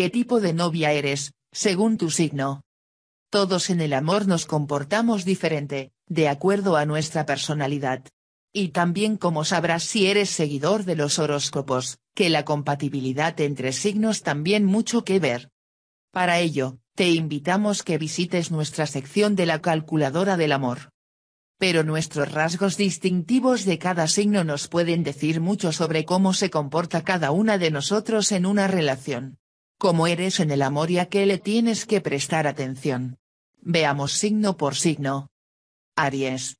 ¿Qué tipo de novia eres, según tu signo? Todos en el amor nos comportamos diferente, de acuerdo a nuestra personalidad. Y también como sabrás si eres seguidor de los horóscopos, que la compatibilidad entre signos también mucho que ver. Para ello, te invitamos que visites nuestra sección de la calculadora del amor. Pero nuestros rasgos distintivos de cada signo nos pueden decir mucho sobre cómo se comporta cada una de nosotros en una relación como eres en el amor y a qué le tienes que prestar atención. Veamos signo por signo. Aries.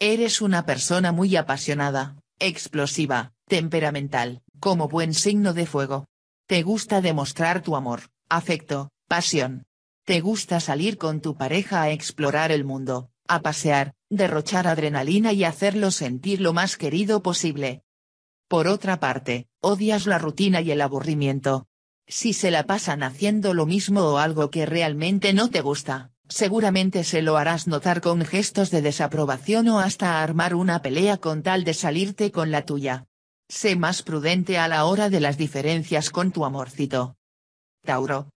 Eres una persona muy apasionada, explosiva, temperamental, como buen signo de fuego. Te gusta demostrar tu amor, afecto, pasión. Te gusta salir con tu pareja a explorar el mundo, a pasear, derrochar adrenalina y hacerlo sentir lo más querido posible. Por otra parte, odias la rutina y el aburrimiento, si se la pasan haciendo lo mismo o algo que realmente no te gusta, seguramente se lo harás notar con gestos de desaprobación o hasta armar una pelea con tal de salirte con la tuya. Sé más prudente a la hora de las diferencias con tu amorcito. Tauro.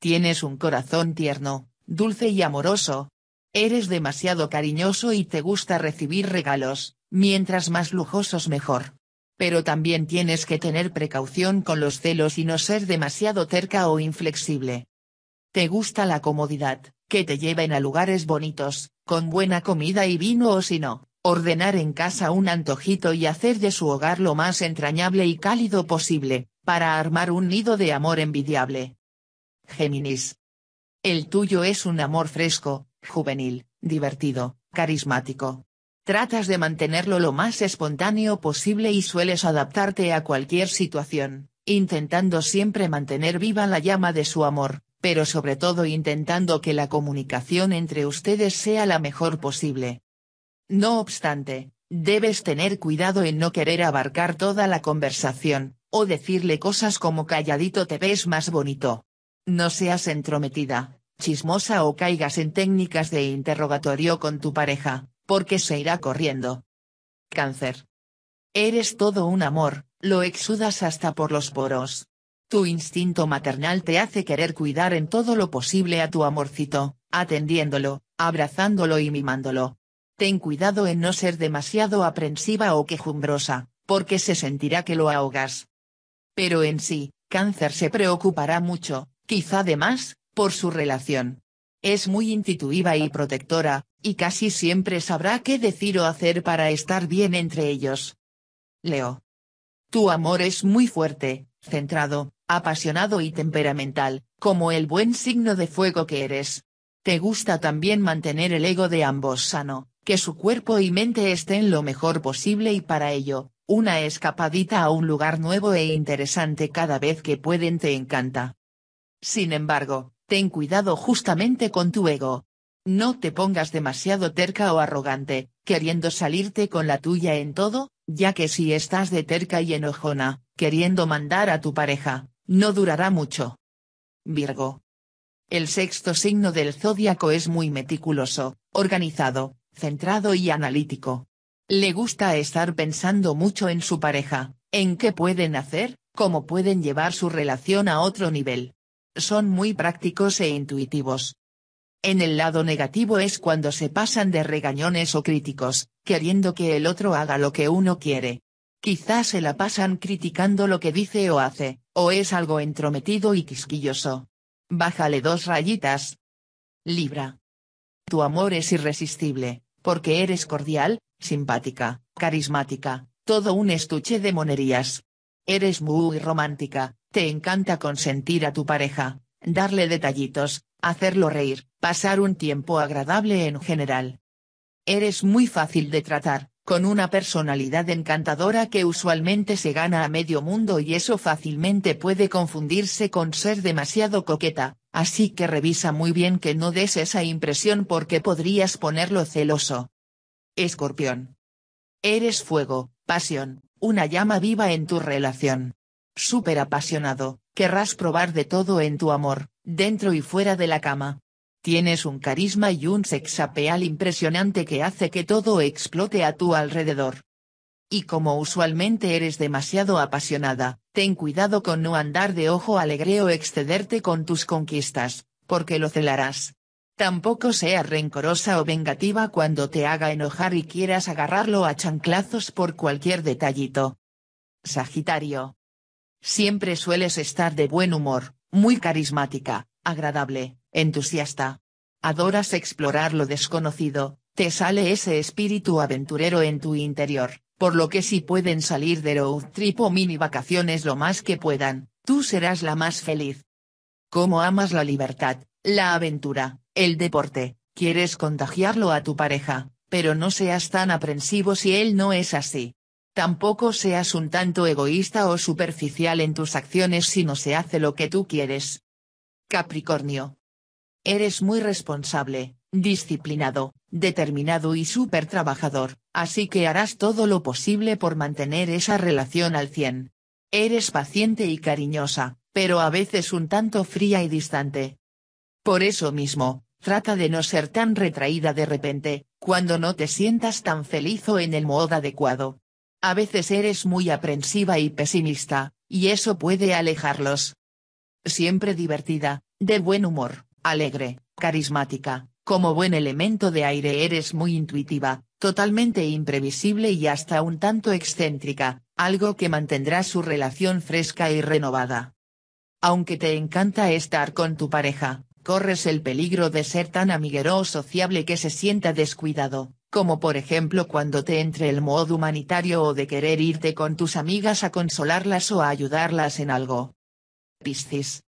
Tienes un corazón tierno, dulce y amoroso. Eres demasiado cariñoso y te gusta recibir regalos, mientras más lujosos mejor pero también tienes que tener precaución con los celos y no ser demasiado terca o inflexible. ¿Te gusta la comodidad, que te lleven a lugares bonitos, con buena comida y vino o si no, ordenar en casa un antojito y hacer de su hogar lo más entrañable y cálido posible, para armar un nido de amor envidiable? Géminis. El tuyo es un amor fresco, juvenil, divertido, carismático, Tratas de mantenerlo lo más espontáneo posible y sueles adaptarte a cualquier situación, intentando siempre mantener viva la llama de su amor, pero sobre todo intentando que la comunicación entre ustedes sea la mejor posible. No obstante, debes tener cuidado en no querer abarcar toda la conversación, o decirle cosas como calladito te ves más bonito. No seas entrometida, chismosa o caigas en técnicas de interrogatorio con tu pareja, porque se irá corriendo. Cáncer. Eres todo un amor, lo exudas hasta por los poros. Tu instinto maternal te hace querer cuidar en todo lo posible a tu amorcito, atendiéndolo, abrazándolo y mimándolo. Ten cuidado en no ser demasiado aprensiva o quejumbrosa, porque se sentirá que lo ahogas. Pero en sí, cáncer se preocupará mucho, quizá de más, por su relación. Es muy intuitiva y protectora, y casi siempre sabrá qué decir o hacer para estar bien entre ellos. Leo. Tu amor es muy fuerte, centrado, apasionado y temperamental, como el buen signo de fuego que eres. Te gusta también mantener el ego de ambos sano, que su cuerpo y mente estén lo mejor posible y para ello, una escapadita a un lugar nuevo e interesante cada vez que pueden te encanta. Sin embargo, Ten cuidado justamente con tu ego. No te pongas demasiado terca o arrogante, queriendo salirte con la tuya en todo, ya que si estás de terca y enojona, queriendo mandar a tu pareja, no durará mucho. Virgo. El sexto signo del Zodíaco es muy meticuloso, organizado, centrado y analítico. Le gusta estar pensando mucho en su pareja, en qué pueden hacer, cómo pueden llevar su relación a otro nivel son muy prácticos e intuitivos. En el lado negativo es cuando se pasan de regañones o críticos, queriendo que el otro haga lo que uno quiere. Quizás se la pasan criticando lo que dice o hace, o es algo entrometido y quisquilloso. Bájale dos rayitas. Libra. Tu amor es irresistible, porque eres cordial, simpática, carismática, todo un estuche de monerías. Eres muy romántica, te encanta consentir a tu pareja, darle detallitos, hacerlo reír, pasar un tiempo agradable en general. Eres muy fácil de tratar, con una personalidad encantadora que usualmente se gana a medio mundo y eso fácilmente puede confundirse con ser demasiado coqueta, así que revisa muy bien que no des esa impresión porque podrías ponerlo celoso. Escorpión. Eres fuego, pasión, una llama viva en tu relación. Súper apasionado, querrás probar de todo en tu amor, dentro y fuera de la cama. Tienes un carisma y un sexapeal impresionante que hace que todo explote a tu alrededor. Y como usualmente eres demasiado apasionada, ten cuidado con no andar de ojo alegre o excederte con tus conquistas, porque lo celarás. Tampoco seas rencorosa o vengativa cuando te haga enojar y quieras agarrarlo a chanclazos por cualquier detallito. Sagitario. Siempre sueles estar de buen humor, muy carismática, agradable, entusiasta. Adoras explorar lo desconocido, te sale ese espíritu aventurero en tu interior, por lo que si pueden salir de road trip o mini vacaciones lo más que puedan, tú serás la más feliz. ¿Cómo amas la libertad, la aventura, el deporte, quieres contagiarlo a tu pareja, pero no seas tan aprensivo si él no es así. Tampoco seas un tanto egoísta o superficial en tus acciones si no se hace lo que tú quieres. Capricornio. Eres muy responsable, disciplinado, determinado y súper trabajador, así que harás todo lo posible por mantener esa relación al 100. Eres paciente y cariñosa, pero a veces un tanto fría y distante. Por eso mismo, Trata de no ser tan retraída de repente, cuando no te sientas tan feliz o en el modo adecuado. A veces eres muy aprensiva y pesimista, y eso puede alejarlos. Siempre divertida, de buen humor, alegre, carismática, como buen elemento de aire eres muy intuitiva, totalmente imprevisible y hasta un tanto excéntrica, algo que mantendrá su relación fresca y renovada. Aunque te encanta estar con tu pareja, corres el peligro de ser tan amiguero o sociable que se sienta descuidado, como por ejemplo cuando te entre el modo humanitario o de querer irte con tus amigas a consolarlas o a ayudarlas en algo. Piscis.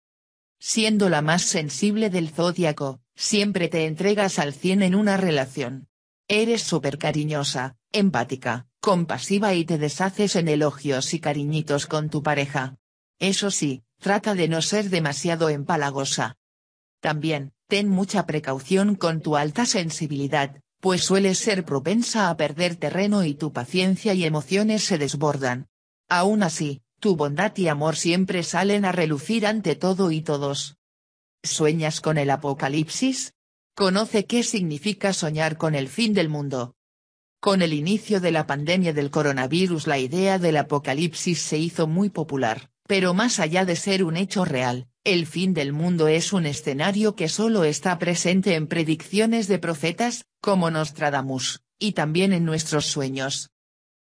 Siendo la más sensible del Zodíaco, siempre te entregas al cien en una relación. Eres súper cariñosa, empática, compasiva y te deshaces en elogios y cariñitos con tu pareja. Eso sí, trata de no ser demasiado empalagosa. También, ten mucha precaución con tu alta sensibilidad, pues sueles ser propensa a perder terreno y tu paciencia y emociones se desbordan. Aún así, tu bondad y amor siempre salen a relucir ante todo y todos. ¿Sueñas con el apocalipsis? Conoce qué significa soñar con el fin del mundo. Con el inicio de la pandemia del coronavirus la idea del apocalipsis se hizo muy popular, pero más allá de ser un hecho real, el fin del mundo es un escenario que solo está presente en predicciones de profetas, como Nostradamus, y también en nuestros sueños.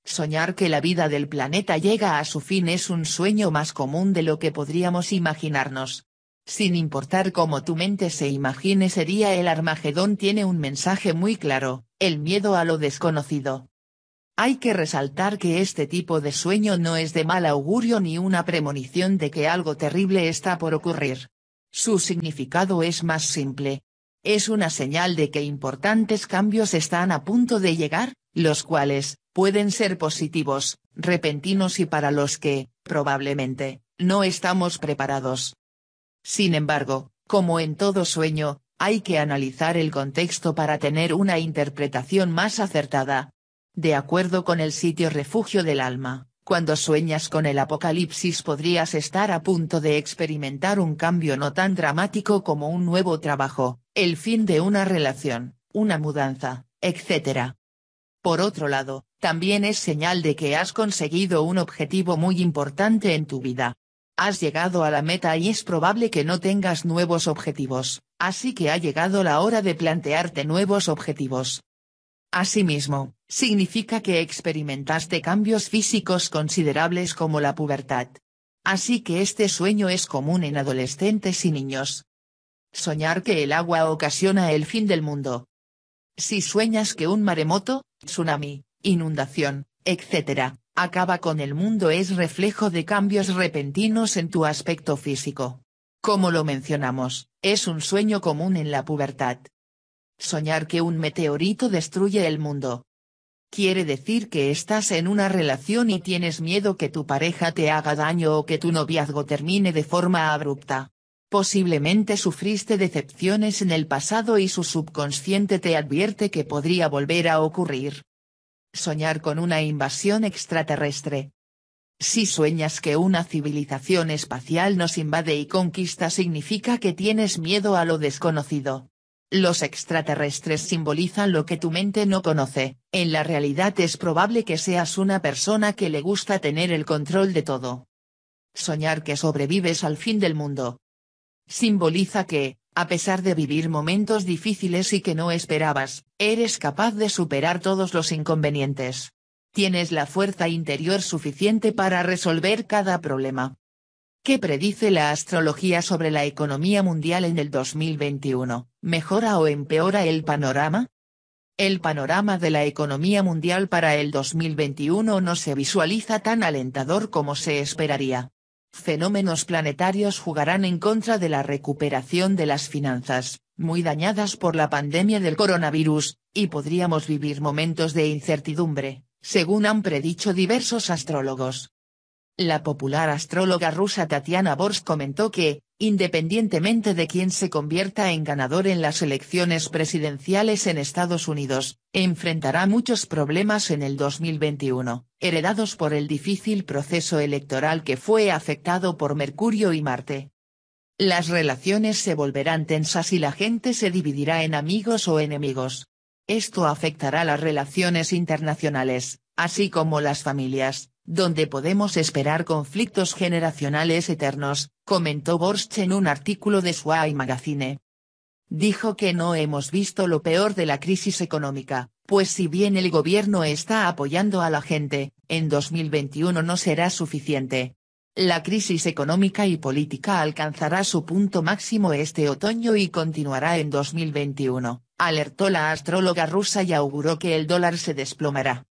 Soñar que la vida del planeta llega a su fin es un sueño más común de lo que podríamos imaginarnos. Sin importar cómo tu mente se imagine sería el Armagedón tiene un mensaje muy claro, el miedo a lo desconocido. Hay que resaltar que este tipo de sueño no es de mal augurio ni una premonición de que algo terrible está por ocurrir. Su significado es más simple. Es una señal de que importantes cambios están a punto de llegar, los cuales, pueden ser positivos, repentinos y para los que, probablemente, no estamos preparados. Sin embargo, como en todo sueño, hay que analizar el contexto para tener una interpretación más acertada, de acuerdo con el sitio Refugio del Alma, cuando sueñas con el apocalipsis podrías estar a punto de experimentar un cambio no tan dramático como un nuevo trabajo, el fin de una relación, una mudanza, etc. Por otro lado, también es señal de que has conseguido un objetivo muy importante en tu vida. Has llegado a la meta y es probable que no tengas nuevos objetivos, así que ha llegado la hora de plantearte nuevos objetivos. Asimismo, significa que experimentaste cambios físicos considerables como la pubertad. Así que este sueño es común en adolescentes y niños. Soñar que el agua ocasiona el fin del mundo. Si sueñas que un maremoto, tsunami, inundación, etc., acaba con el mundo es reflejo de cambios repentinos en tu aspecto físico. Como lo mencionamos, es un sueño común en la pubertad. Soñar que un meteorito destruye el mundo. Quiere decir que estás en una relación y tienes miedo que tu pareja te haga daño o que tu noviazgo termine de forma abrupta. Posiblemente sufriste decepciones en el pasado y su subconsciente te advierte que podría volver a ocurrir. Soñar con una invasión extraterrestre. Si sueñas que una civilización espacial nos invade y conquista significa que tienes miedo a lo desconocido. Los extraterrestres simbolizan lo que tu mente no conoce, en la realidad es probable que seas una persona que le gusta tener el control de todo. Soñar que sobrevives al fin del mundo. Simboliza que, a pesar de vivir momentos difíciles y que no esperabas, eres capaz de superar todos los inconvenientes. Tienes la fuerza interior suficiente para resolver cada problema. ¿Qué predice la astrología sobre la economía mundial en el 2021? ¿Mejora o empeora el panorama? El panorama de la economía mundial para el 2021 no se visualiza tan alentador como se esperaría. Fenómenos planetarios jugarán en contra de la recuperación de las finanzas, muy dañadas por la pandemia del coronavirus, y podríamos vivir momentos de incertidumbre, según han predicho diversos astrólogos. La popular astróloga rusa Tatiana Bors comentó que, independientemente de quién se convierta en ganador en las elecciones presidenciales en Estados Unidos, enfrentará muchos problemas en el 2021, heredados por el difícil proceso electoral que fue afectado por Mercurio y Marte. Las relaciones se volverán tensas y la gente se dividirá en amigos o enemigos. Esto afectará las relaciones internacionales, así como las familias, donde podemos esperar conflictos generacionales eternos, comentó Borch en un artículo de Swai Magazine. Dijo que no hemos visto lo peor de la crisis económica, pues si bien el gobierno está apoyando a la gente, en 2021 no será suficiente. La crisis económica y política alcanzará su punto máximo este otoño y continuará en 2021, alertó la astróloga rusa y auguró que el dólar se desplomará.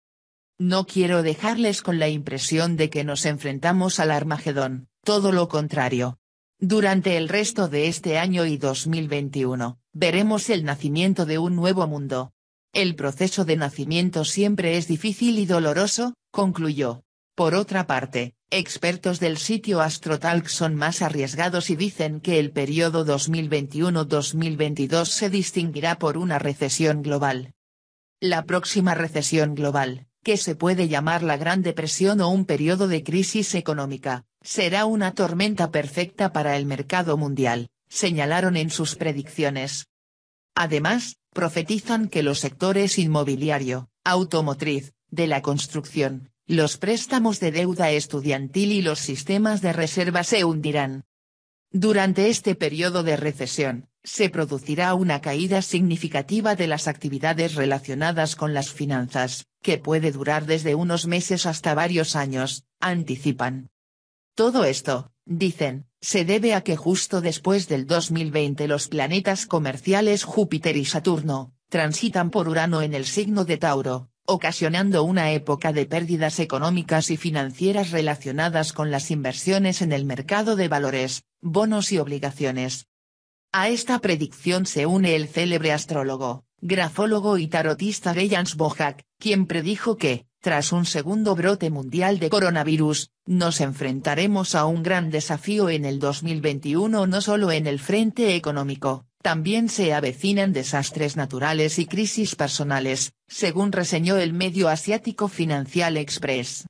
No quiero dejarles con la impresión de que nos enfrentamos al Armagedón, todo lo contrario. Durante el resto de este año y 2021, veremos el nacimiento de un nuevo mundo. El proceso de nacimiento siempre es difícil y doloroso, concluyó. Por otra parte, expertos del sitio AstroTalk son más arriesgados y dicen que el periodo 2021-2022 se distinguirá por una recesión global. La próxima recesión global, que se puede llamar la Gran Depresión o un periodo de crisis económica, será una tormenta perfecta para el mercado mundial, señalaron en sus predicciones. Además, profetizan que los sectores inmobiliario, automotriz, de la construcción, los préstamos de deuda estudiantil y los sistemas de reserva se hundirán. Durante este periodo de recesión, se producirá una caída significativa de las actividades relacionadas con las finanzas, que puede durar desde unos meses hasta varios años, anticipan. Todo esto, dicen, se debe a que justo después del 2020 los planetas comerciales Júpiter y Saturno, transitan por Urano en el signo de Tauro, ocasionando una época de pérdidas económicas y financieras relacionadas con las inversiones en el mercado de valores, bonos y obligaciones. A esta predicción se une el célebre astrólogo, grafólogo y tarotista Geyans Bojak, quien predijo que, tras un segundo brote mundial de coronavirus, nos enfrentaremos a un gran desafío en el 2021 no solo en el frente económico, también se avecinan desastres naturales y crisis personales, según reseñó el medio asiático Financial Express.